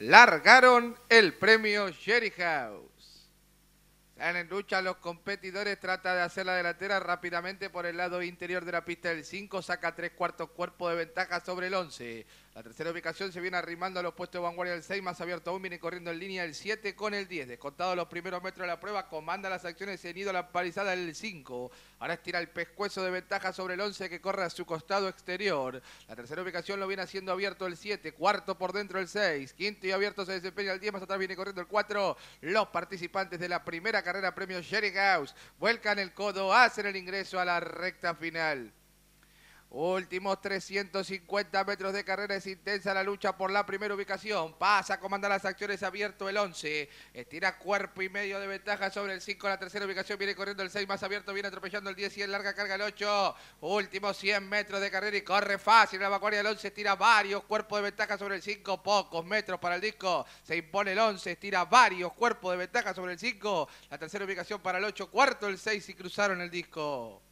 largaron el premio Sherry House. En lucha los competidores, trata de hacer la delantera rápidamente por el lado interior de la pista del 5, saca tres cuartos cuerpo de ventaja sobre el 11. La tercera ubicación se viene arrimando a los puestos de vanguardia del 6, más abierto aún, viene corriendo en línea el 7 con el 10. Descontado los primeros metros de la prueba, comanda las acciones, se nido la palizada del 5. Ahora estira el pescuezo de ventaja sobre el 11 que corre a su costado exterior. La tercera ubicación lo viene haciendo abierto el 7, cuarto por dentro el 6, quinto y abierto se desempeña el 10, más atrás viene corriendo el 4. Los participantes de la primera carrera premio Sherry House. Vuelcan el codo, hacen el ingreso a la recta final. Últimos 350 metros de carrera es intensa la lucha por la primera ubicación. Pasa, comanda las acciones, abierto el 11. Estira cuerpo y medio de ventaja sobre el 5. La tercera ubicación viene corriendo el 6 más abierto, viene atropellando el 10 y en larga carga el 8. Últimos 100 metros de carrera y corre fácil. La vacuaria del 11 estira varios cuerpos de ventaja sobre el 5. Pocos metros para el disco. Se impone el 11, estira varios cuerpos de ventaja sobre el 5. La tercera ubicación para el 8. Cuarto el 6 y cruzaron el disco.